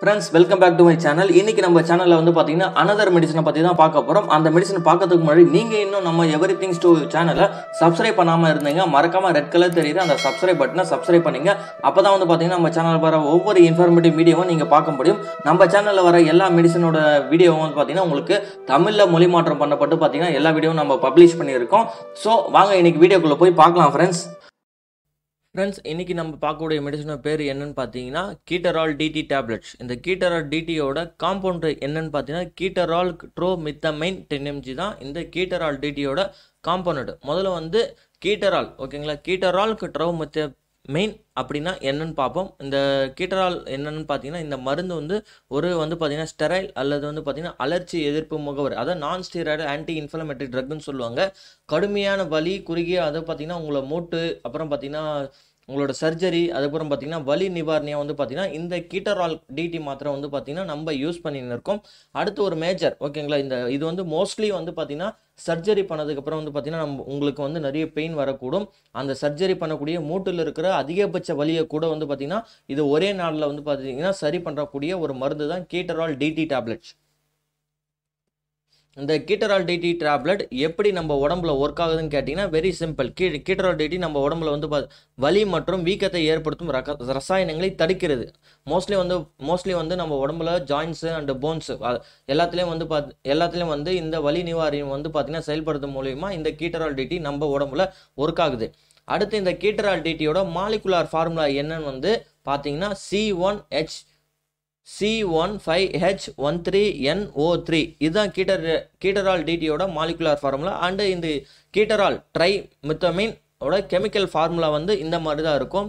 friends welcome back to my channel இன்னைக்கு நம்ம சேனலில் வந்து பார்த்தீங்கன்னா அனதர் மெடிசனை பற்றி தான் பார்க்க போகிறோம் அந்த மெடிசன் பார்க்கறதுக்கு முன்னாடி நீங்கள் இன்னும் நம்ம எவ்ரி திங்ஸ் டூ சேனலை சப்ஸ்கிரைப் பண்ணாமல் இருந்தீங்க மறக்காமல் ரெட் கலர் தெரியுது அந்த சப்ஸ்கிரைப் பட்டனை சப்ஸ்கிரைப் பண்ணிங்க அப்போ தான் வந்து பார்த்தீங்கன்னா நம்ம சேனலில் வர ஒவ்வொரு இன்ஃபார்மேட்டிவ் வீடியோவும் நீங்கள் பார்க்க முடியும் நம்ம சேனலில் வர எல்லா மெடிசனோட வீடியோவும் வந்து பார்த்தீங்கன்னா உங்களுக்கு தமிழில் மொழி மாற்றம் பண்ணப்பட்டு பார்த்தீங்கன்னா எல்லா வீடியோவும் நம்ம பப்ளிஷ் பண்ணியிருக்கோம் ஸோ வாங்க இன்னைக்கு வீடியோக்குள்ளே போய் பார்க்கலாம் ஃப்ரெண்ட்ஸ் ஃப்ரெண்ட்ஸ் இன்றைக்கி நம்ம பார்க்கக்கூடிய மெடிசனோட பேர் என்னென்னு பார்த்தீங்கன்னா கீட்டரால் டிடி டேப்லெட்ஸ் இந்த கீட்டரால் டிடியோட காம்பவுண்ட் என்னென்னு பார்த்தீங்கன்னா கீட்டரால் மித்தமைன் டென் எம்ஜி தான் இந்த கீட்டரால் டிடியோட காம்பவுண்ட் முதல்ல வந்து கீட்டரால் ஓகேங்களா கீட்டரால் மித்த மெயின் அப்படின்னா என்னென்னு பார்ப்போம் இந்த கீட்டரால் என்னென்னு பார்த்தீங்கன்னா இந்த மருந்து வந்து ஒரு வந்து பார்த்தீங்கன்னா ஸ்டெரைல் அல்லது வந்து பார்த்தீங்கன்னா அலர்ச்சி எதிர்ப்பு முகவர் அதாவது நான் ஸ்டீராய்டு ஆன்டி இன்ஃப்ளமேட்டரி ட்ரக்னு சொல்லுவாங்க கடுமையான வலி குறுகிய அதை பார்த்தீங்கன்னா உங்களை மூட்டு அப்புறம் பார்த்தீங்கன்னா உங்களோட சர்ஜரி அதுக்கப்புறம் பார்த்தீங்கன்னா வலி நிவாரணியாக வந்து பார்த்தீங்கன்னா இந்த கீட்டரால் டிடி மாத்திரை வந்து பார்த்தீங்கன்னா நம்ம யூஸ் பண்ணின்னு இருக்கோம் அடுத்து ஒரு மேஜர் ஓகேங்களா இந்த இது வந்து மோஸ்ட்லி வந்து பார்த்தீங்கன்னா சர்ஜரி பண்ணதுக்கப்புறம் வந்து பார்த்தீங்கன்னா நம்ம உங்களுக்கு வந்து நிறைய பெயின் வரக்கூடும் அந்த சர்ஜரி பண்ணக்கூடிய மூட்டில் இருக்கிற அதிகபட்ச வச்ச வழியை கூட வந்து பார்த்தீங்கன்னா இது ஒரே நாளில் வந்து பார்த்தீங்கன்னா சரி பண்ணுறக்கூடிய ஒரு மருந்து தான் கீட்டரால் டிடி டேப்லெட்ஸ் இந்த கீட்டரால் டிடி டேப்லெட் எப்படி நம்ம உடம்புல ஒர்க் ஆகுதுன்னு கேட்டிங்கன்னா வெரி சிம்பிள் கீ கீட்டரால் டிடி நம்ம உடம்புல வந்து பா வலி மற்றும் வீக்கத்தை ஏற்படுத்தும் ரக ரசாயனங்களை தடுக்கிறது மோஸ்ட்லி வந்து மோஸ்ட்லி வந்து நம்ம உடம்புல ஜாயின்ஸு அண்டு போன்ஸு எல்லாத்துலேயும் வந்து பார்த்து எல்லாத்துலேயும் வந்து இந்த வலி நிவாரணம் வந்து பார்த்திங்கன்னா செயல்படுத்தும் மூலிமா இந்த கீட்டரால் டிடி நம்ம உடம்புல ஒர்க் ஆகுது அடுத்து இந்த கீட்டரால் டிடியோட மாலிகுலார் ஃபார்முலா என்னன்னு வந்து பார்த்தீங்கன்னா C one H C one five H one three N O three இதுதான் கீட்டர் கீட்டரால் டிடியோட மாலிகுலார் ஃபார்முலா அண்டு இந்த Ketorol tromethamine chemical formula வந்து இந்த மாதிரி தான் இருக்கும்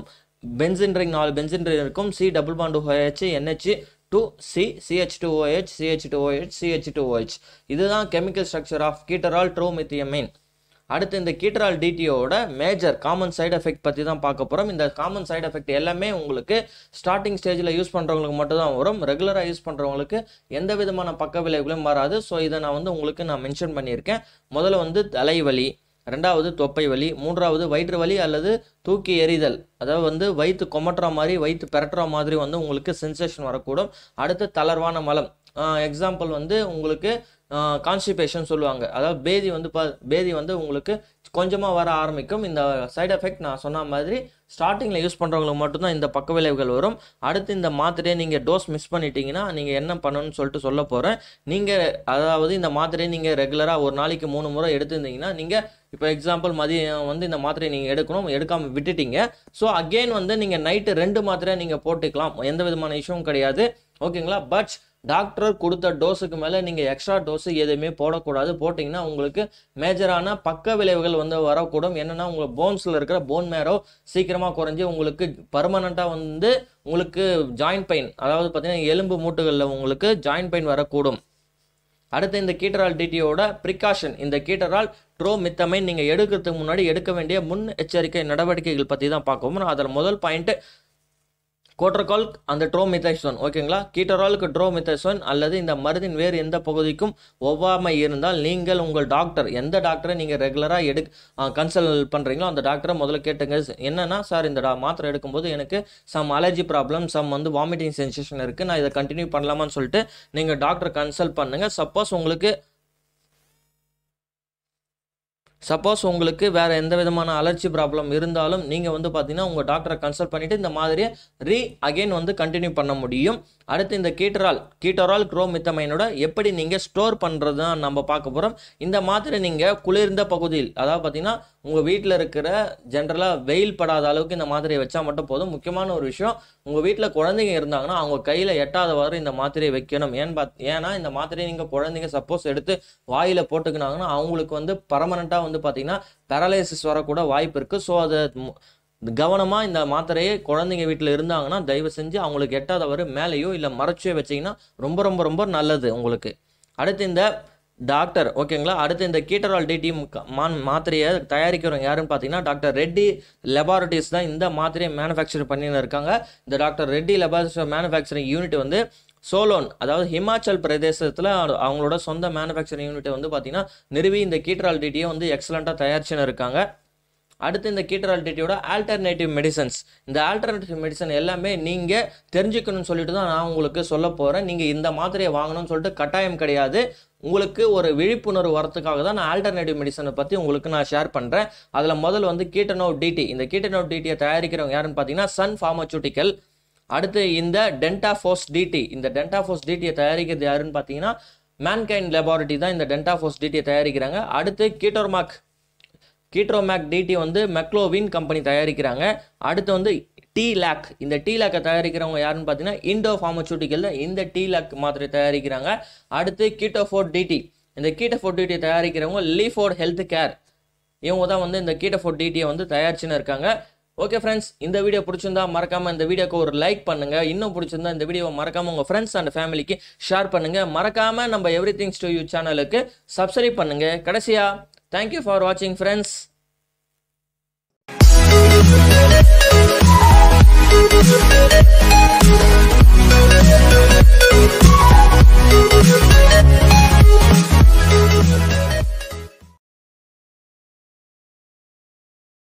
பென்சின் ரிங் நாலு பென்சின் ரிங் இருக்கும் C double bond OH NH two C CH two OH CH two OH CH two OH இதுதான் chemical structure of Ketorol tromethamine அடுத்து இந்த கீட்ரால் டிடிஓட மேஜர் காமன் சைடு எஃபெக்ட் பற்றி தான் பார்க்க போகிறோம் இந்த காமன் சைடு எஃபெக்ட் எல்லாமே உங்களுக்கு ஸ்டார்டிங் ஸ்டேஜில் யூஸ் பண்ணுறவங்களுக்கு மட்டும் தான் வரும் ரெகுலராக யூஸ் பண்ணுறவங்களுக்கு எந்த விதமான பக்க விளைவுகளும் வராது ஸோ இதை நான் வந்து உங்களுக்கு நான் மென்ஷன் பண்ணியிருக்கேன் முதல்ல வந்து தலைவலி ரெண்டாவது தொப்பை வலி மூன்றாவது வயிற்று வலி அல்லது தூக்கி எறிதல் அதாவது வந்து வயிற்று கொமட்டுற மாதிரி வயிற்று பெரட்டுற மாதிரி வந்து உங்களுக்கு சென்சேஷன் வரக்கூடும் அடுத்து தளர்வான மலம் எக்ஸாம்பிள் வந்து உங்களுக்கு கான்ஸ்டிபேஷன் சொல்லுவாங்க அதாவது பேதி வந்து பேதி வந்து உங்களுக்கு கொஞ்சமாக வர ஆரம்பிக்கும் இந்த சைடு எஃபெக்ட் நான் சொன்ன மாதிரி ஸ்டார்டிங்கில் யூஸ் பண்ணுறவங்களுக்கு மட்டும்தான் இந்த பக்க விளைவுகள் வரும் அடுத்து இந்த மாத்திரையை நீங்கள் டோஸ் மிஸ் பண்ணிட்டீங்கன்னா நீங்கள் என்ன பண்ணணும்னு சொல்லிட்டு சொல்ல போகிறேன் நீங்கள் அதாவது இந்த மாத்திரையை நீங்கள் ரெகுலராக ஒரு நாளைக்கு மூணு முறை எடுத்திருந்தீங்கன்னா நீங்கள் இப்போ எக்ஸாம்பிள் மதியம் வந்து இந்த மாத்திரையை நீங்கள் எடுக்கணும் எடுக்காமல் விட்டுட்டீங்க ஸோ அகெயின் வந்து நீங்கள் நைட்டு ரெண்டு மாத்திரையாக நீங்கள் போட்டுக்கலாம் எந்த விதமான இஷ்யூவும் கிடையாது ஓகேங்களா பட் டாக்டர் கொடுத்த டோஸுக்கு மேலே நீங்கள் எக்ஸ்ட்ரா டோஸு எதுவுமே போடக்கூடாது போட்டிங்கன்னா உங்களுக்கு மேஜரான பக்க விளைவுகள் வந்து வரக்கூடும் என்னென்னா உங்களுக்கு போன்ஸில் இருக்கிற போன் மேரோ சீக்கிரமாக குறைஞ்சி உங்களுக்கு பர்மனண்ட்டாக வந்து உங்களுக்கு ஜாயின்ட் பெயின் அதாவது பார்த்திங்கன்னா எலும்பு மூட்டுகளில் உங்களுக்கு ஜாயின்ட் பெயின் வரக்கூடும் அடுத்து இந்த கீட்டரால் டிடியோட ப்ரிகாஷன் இந்த கீட்டரால் மித்தமை நீங்கள் எடுக்கிறதுக்கு முன்னாடி எடுக்க வேண்டிய முன் எச்சரிக்கை நடவடிக்கைகள் பற்றி தான் பார்க்கணும் அதில் முதல் பாயிண்ட்டு கோட்டர்கால்க் அந்த ட்ரோமிதைசோன் ஓகேங்களா கீட்டரால்க்கு ட்ரோமிதைசோன் அல்லது இந்த மருந்தின் வேறு எந்த பகுதிக்கும் ஒவ்வாமை இருந்தால் நீங்கள் உங்கள் டாக்டர் எந்த டாக்டரை நீங்கள் ரெகுலராக எடு கன்சல்ட் பண்ணுறீங்களோ அந்த டாக்டரை முதல்ல கேட்டுங்க என்னன்னா சார் இந்த டா மாத்திரை எடுக்கும்போது எனக்கு சம் அலர்ஜி ப்ராப்ளம் சம் வந்து வாமிட்டிங் சென்சேஷன் இருக்குது நான் இதை கண்டினியூ பண்ணலாமான்னு சொல்லிட்டு நீங்கள் டாக்டரை கன்சல்ட் பண்ணுங்கள் சப்போஸ் உங்களுக்கு சப்போஸ் உங்களுக்கு வேறு எந்த விதமான அலர்ஜி ப்ராப்ளம் இருந்தாலும் நீங்கள் வந்து பார்த்தீங்கன்னா உங்கள் டாக்டரை கன்சல்ட் பண்ணிவிட்டு இந்த மாதிரியே ரீ அகெயின் வந்து கண்டினியூ பண்ண முடியும் அடுத்து இந்த கீட்டரால் கீட்டரால் குரோமித்தமைனோட எப்படி நீங்கள் ஸ்டோர் பண்ணுறது தான் நம்ம பார்க்க போகிறோம் இந்த மாத்திரை நீங்கள் குளிர்ந்த பகுதியில் அதாவது பார்த்தீங்கன்னா உங்கள் வீட்டில் இருக்கிற ஜென்ரலாக வெயில் படாத அளவுக்கு இந்த மாத்திரையை வச்சா மட்டும் போதும் முக்கியமான ஒரு விஷயம் உங்கள் வீட்டில் குழந்தைங்க இருந்தாங்கன்னா அவங்க கையில் எட்டாத வாரம் இந்த மாத்திரையை வைக்கணும் ஏன் பார்த்து ஏன்னா இந்த மாத்திரையை நீங்கள் குழந்தைங்க சப்போஸ் எடுத்து வாயில் போட்டுக்கினாங்கன்னா அவங்களுக்கு வந்து பர்மனெண்ட்டாக வந்து பார்த்தீங்கன்னா பேரலைசிஸ் வரக்கூட வாய்ப்பு இருக்குது ஸோ அதை கவனமாக இந்த மாத்திரையை குழந்தைங்க வீட்டில் இருந்தாங்கன்னா தயவு செஞ்சு அவங்களுக்கு எட்டாதவரை மேலேயோ இல்லை மறைச்சியோ வச்சிங்கன்னா ரொம்ப ரொம்ப ரொம்ப நல்லது உங்களுக்கு அடுத்து இந்த டாக்டர் ஓகேங்களா அடுத்து இந்த கீட்டரால் டிடி மான் மாத்திரையை தயாரிக்கிறவங்க யாருன்னு பார்த்தீங்கன்னா டாக்டர் ரெட்டி லெபார்ட்டரிஸ் தான் இந்த மாத்திரையை மேனுஃபேக்சர் பண்ணின்னு இருக்காங்க இந்த doctor Reddy laboratory manufacturing unit வந்து சோலோன் அதாவது ஹிமாச்சல் பிரதேசத்தில் அவங்களோட சொந்த மேனுஃபேக்சரிங் யூனிட்டை வந்து பார்த்தீங்கன்னா நிறுவி இந்த கீட்ரால் டிட்டியை வந்து எக்ஸலண்ட்டாக தயாரிச்சுன்னு இருக்காங்க அடுத்து இந்த கீட்ரால் டிட்டியோட ஆல்டர்னேட்டிவ் மெடிசன்ஸ் இந்த ஆல்டர்னேட்டிவ் மெடிசன் எல்லாமே நீங்கள் தெரிஞ்சுக்கணும்னு சொல்லிட்டு தான் நான் உங்களுக்கு சொல்ல போகிறேன் நீங்கள் இந்த மாத்திரையை வாங்கணும்னு சொல்லிட்டு கட்டாயம் கிடையாது உங்களுக்கு ஒரு விழிப்புணர்வு வரத்துக்காக தான் நான் ஆல்டர்னேட்டிவ் மெடிசனை பற்றி உங்களுக்கு நான் ஷேர் பண்ணுறேன் அதில் முதல்ல வந்து கீட்டனோ டிடி இந்த கீட்டனோ டிடியை தயாரிக்கிறவங்க யாருன்னு பார்த்தீங்கன்னா சன் ஃபார்மசூட்டிக்கல் அடுத்து இந்த டென்டாஃபோஸ் டிடி இந்த டென்டாஃபோஸ் டிடியை தயாரிக்கிறது யாருன்னு பார்த்தீங்கன்னா மேன்கைண்ட் லெபார்ட்டி தான் இந்த டென்டாஃபோஸ் டிடியை தயாரிக்கிறாங்க அடுத்து கீட்டோர்மாக் கீட்ரோமேக் டிடி வந்து மெக்லோவின் கம்பெனி தயாரிக்கிறாங்க அடுத்து வந்து டீ லேக் இந்த டீ லேக்கை தயாரிக்கிறவங்க யாருன்னு பார்த்தீங்கன்னா இண்டோ தான் இந்த டீ லேக் மாத்திரை தயாரிக்கிறாங்க அடுத்து கீட்டோஃபோர் டிடி இந்த கீட்டோஃபோர் டிடியை தயாரிக்கிறவங்க லீஃபோர் ஹெல்த் கேர் இவங்க தான் வந்து இந்த கீட்டோஃபோர் டிடியை வந்து தயாரிச்சுன்னு இருக்காங்க ஓகே ஃப்ரெண்ட்ஸ் இந்த வீடியோ பிடிச்சிருந்தா மறக்காமல் இந்த வீடியோக்கு ஒரு லைக் பண்ணுங்க இன்னும் பிடிச்சிருந்தா இந்த வீடியோவை மறக்காமல் உங்கள் ஃப்ரெண்ட்ஸ் அண்ட் ஃபேமிலிக்கு ஷேர் பண்ணுங்கள் மறக்காமல் நம்ம எவ்ரி திங்ஸ் டு யூ சேனலுக்கு சப்ஸ்கிரைப் பண்ணுங்கள் கடைசியாக தேங்க்யூ ஃபார் வாட்சிங் ஃப்ரெண்ட்ஸ்